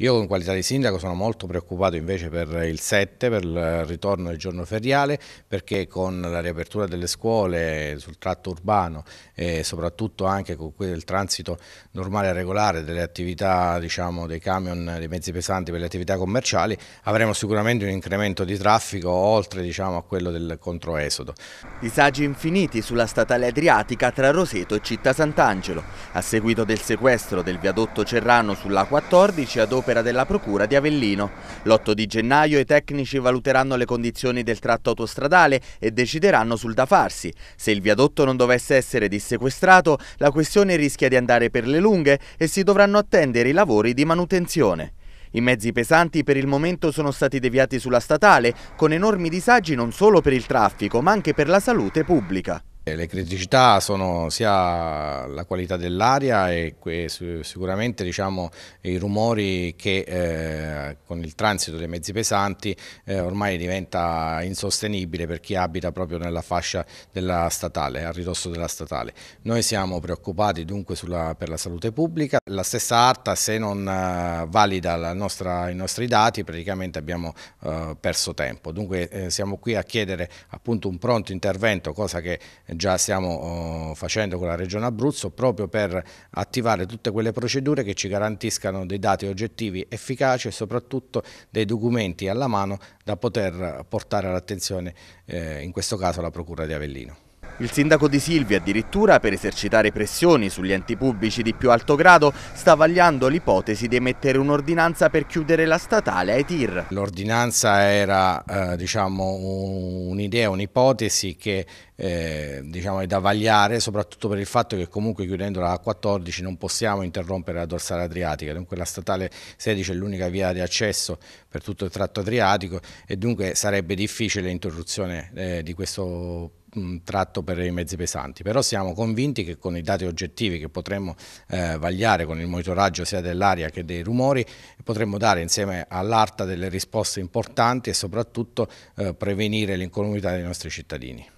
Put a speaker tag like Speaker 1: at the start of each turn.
Speaker 1: Io in qualità di sindaco sono molto preoccupato invece per il 7, per il ritorno del giorno feriale, perché con la riapertura delle scuole sul tratto urbano e soprattutto anche con il transito normale e regolare delle attività diciamo, dei camion, dei mezzi pesanti per le attività commerciali, avremo sicuramente un incremento di traffico
Speaker 2: oltre diciamo, a quello del controesodo. Disagi infiniti sulla statale adriatica tra Roseto e Città Sant'Angelo. A seguito del sequestro del viadotto Cerrano sulla 14 ad opera della Procura di Avellino. L'8 di gennaio i tecnici valuteranno le condizioni del tratto autostradale e decideranno sul da farsi. Se il viadotto non dovesse essere dissequestrato, la questione rischia di andare per le lunghe e si dovranno attendere i lavori di manutenzione. I mezzi pesanti per il momento sono stati deviati sulla statale, con enormi disagi non solo per il traffico, ma anche per la salute pubblica.
Speaker 1: Le criticità sono sia la qualità dell'aria e sicuramente diciamo, i rumori che eh, con il transito dei mezzi pesanti eh, ormai diventa insostenibile per chi abita proprio nella fascia della statale, a ridosso della statale. Noi siamo preoccupati dunque sulla, per la salute pubblica, la stessa ARTA se non eh, valida nostra, i nostri dati praticamente abbiamo eh, perso tempo, dunque eh, siamo qui a chiedere appunto un pronto intervento, cosa che già stiamo oh, facendo con la Regione Abruzzo proprio per attivare tutte quelle procedure che ci garantiscano dei dati oggettivi efficaci e soprattutto dei documenti alla mano da poter portare
Speaker 2: all'attenzione, eh, in questo caso, la Procura di Avellino. Il sindaco di Silvia addirittura per esercitare pressioni sugli enti pubblici di più alto grado sta vagliando l'ipotesi di emettere un'ordinanza per chiudere la statale ai TIR. L'ordinanza era eh, diciamo,
Speaker 1: un'idea, un'ipotesi che eh, diciamo, è da vagliare soprattutto per il fatto che comunque chiudendo la A14 non possiamo interrompere la dorsale adriatica, dunque la statale 16 è l'unica via di accesso per tutto il tratto adriatico e dunque sarebbe difficile l'interruzione eh, di questo progetto un tratto per i mezzi pesanti, però siamo convinti che con i dati oggettivi che potremmo eh, vagliare con il monitoraggio sia dell'aria che dei rumori potremmo dare insieme all'ARTA delle risposte importanti e soprattutto eh, prevenire l'incolumità dei nostri cittadini.